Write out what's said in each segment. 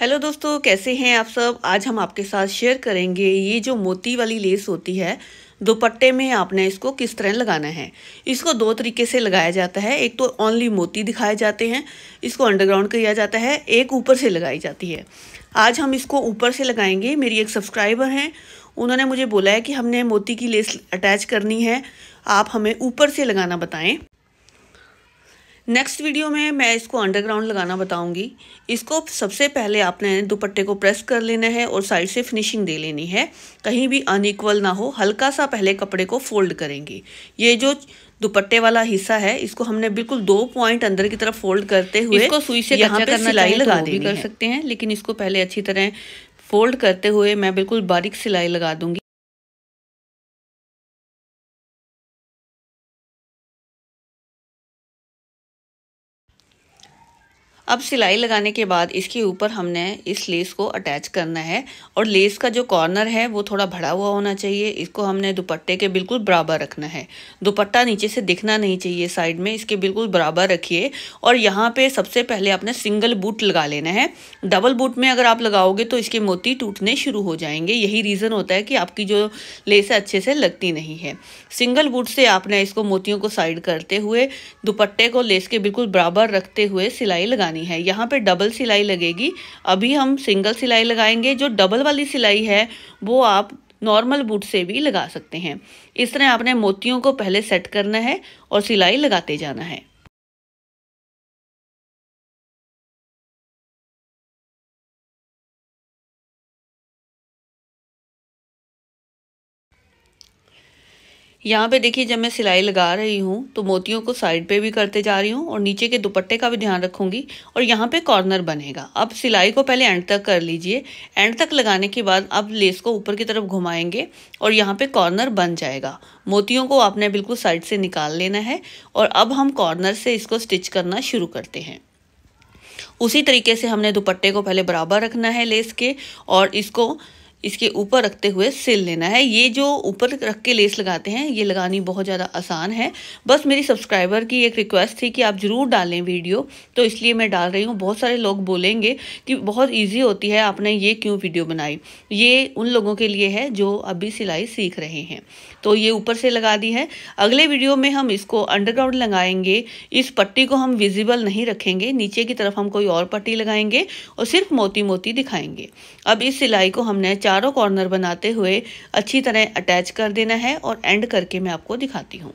hello दोस्तों कैसे हैं आप सब आज हम आपके साथ शेयर करेंगे ये जो मोती वाली लेस होती है दुपट्टे में आपने इसको किस तरह लगाना है इसको दो तरीके से लगाया जाता है एक तो ओनली मोती दिखाए जाते हैं इसको अंडरग्राउंड किया जाता है एक ऊपर से लगाई जाती है आज हम इसको ऊपर से लगाएंगे मेरी एक सब्सक्राइबर हैं उन्होंने मुझे बोला है कि हमने मोती की लेस अटैच करनी है आप हमें ऊपर से लगाना बताएं नेक्स्ट वीडियो में मैं इसको अंडरग्राउंड लगाना बताऊंगी इसको सबसे पहले आपने दुपट्टे को प्रेस कर लेना है और साइड से फिनिशिंग दे लेनी है कहीं भी अनइक्वल ना हो हल्का सा पहले कपड़े को फोल्ड करेंगे ये जो दुपट्टे वाला हिस्सा है इसको हमने बिल्कुल दो पॉइंट अंदर की तरफ फोल्ड करते हुए इसको सुई से यहाँ पर सिलाई तो लगा तो कर सकते हैं लेकिन इसको पहले अच्छी तरह फोल्ड करते हुए मैं बिल्कुल बारीक सिलाई लगा दूंगी अब सिलाई लगाने के बाद इसके ऊपर हमने इस लेस को अटैच करना है और लेस का जो कॉर्नर है वो थोड़ा भड़ा हुआ होना चाहिए इसको हमने दुपट्टे के बिल्कुल बराबर रखना है दुपट्टा नीचे से दिखना नहीं चाहिए साइड में इसके बिल्कुल बराबर रखिए और यहाँ पे सबसे पहले आपने सिंगल बूट लगा लेना है डबल बूट में अगर आप लगाओगे तो इसके मोती टूटने शुरू हो जाएंगे यही रीज़न होता है कि आपकी जो लेस है अच्छे से लगती नहीं है सिंगल बूट से आपने इसको मोतियों को साइड करते हुए दुपट्टे को लेस के बिल्कुल बराबर रखते हुए सिलाई लगानी लगानी है यहाँ पे डबल सिलाई लगेगी अभी हम सिंगल सिलाई लगाएंगे जो डबल वाली सिलाई है वो आप नॉर्मल बूट से भी लगा सकते हैं इस तरह आपने मोतियों को पहले सेट करना है और सिलाई लगाते जाना है यहाँ पे देखिए जब मैं सिलाई लगा रही हूँ तो मोतियों को साइड पे भी करते जा रही हूँ और नीचे के दुपट्टे का भी ध्यान रखूँगी और यहाँ पे कॉर्नर बनेगा अब सिलाई को पहले एंड तक कर लीजिए एंड तक लगाने के बाद अब लेस को ऊपर की तरफ घुमाएंगे और यहाँ पे कॉर्नर बन जाएगा मोतियों को आपने बिल्कुल साइड से निकाल लेना है और अब हम कॉर्नर से इसको स्टिच करना शुरू करते हैं उसी तरीके से हमने दुपट्टे को पहले बराबर रखना है लेस के और इसको इसके ऊपर रखते हुए सिल लेना है ये जो ऊपर रख के लेस लगाते हैं ये लगानी बहुत ज़्यादा आसान है बस मेरी सब्सक्राइबर की एक रिक्वेस्ट थी कि आप ज़रूर डालें वीडियो तो इसलिए मैं डाल रही हूँ बहुत सारे लोग बोलेंगे कि बहुत ईजी होती है आपने ये क्यों वीडियो बनाई ये उन लोगों के लिए है जो अभी सिलाई सीख रहे हैं तो ये ऊपर से लगा दी है अगले वीडियो में हम इसको अंडरग्राउंड लगाएंगे इस पट्टी को हम विजिबल नहीं रखेंगे नीचे की तरफ हम कोई और पट्टी लगाएंगे और सिर्फ मोती मोती दिखाएंगे अब इस सिलाई को हमने चारों कॉर्नर बनाते हुए अच्छी तरह अटैच कर देना है और एंड करके मैं आपको दिखाती हूँ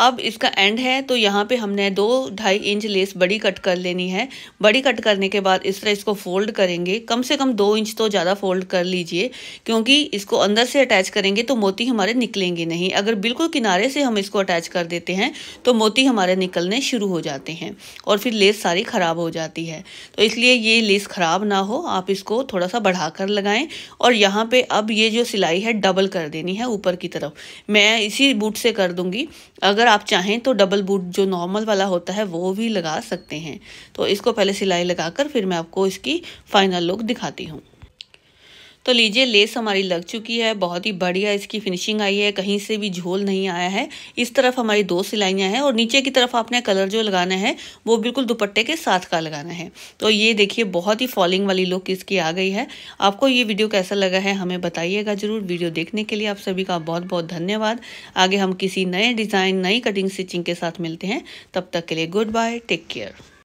अब इसका एंड है तो यहाँ पे हमने दो ढाई इंच लेस बड़ी कट कर लेनी है बड़ी कट करने के बाद इस तरह इसको फोल्ड करेंगे कम से कम दो इंच तो ज़्यादा फोल्ड कर लीजिए क्योंकि इसको अंदर से अटैच करेंगे तो मोती हमारे निकलेंगे नहीं अगर बिल्कुल किनारे से हम इसको अटैच कर देते हैं तो मोती हमारे निकलने शुरू हो जाते हैं और फिर लेस सारी ख़राब हो जाती है तो इसलिए ये लेस ख़राब ना हो आप इसको थोड़ा सा बढ़ा कर लगाएं और यहाँ पर अब ये जो सिलाई है डबल कर देनी है ऊपर की तरफ मैं इसी बूट से कर दूंगी अगर अगर आप चाहें तो डबल बूट जो नॉर्मल वाला होता है वो भी लगा सकते हैं तो इसको पहले सिलाई लगाकर फिर मैं आपको इसकी फाइनल लुक दिखाती हूँ तो लीजिए लेस हमारी लग चुकी है बहुत ही बढ़िया इसकी फिनिशिंग आई है कहीं से भी झोल नहीं आया है इस तरफ हमारी दो सिलाइयाँ हैं और नीचे की तरफ आपने कलर जो लगाना है वो बिल्कुल दुपट्टे के साथ का लगाना है तो ये देखिए बहुत ही फॉलिंग वाली लुक इसकी आ गई है आपको ये वीडियो कैसा लगा है हमें बताइएगा ज़रूर वीडियो देखने के लिए आप सभी का बहुत बहुत धन्यवाद आगे हम किसी नए डिज़ाइन नई कटिंग स्टिचिंग के साथ मिलते हैं तब तक के लिए गुड बाय टेक केयर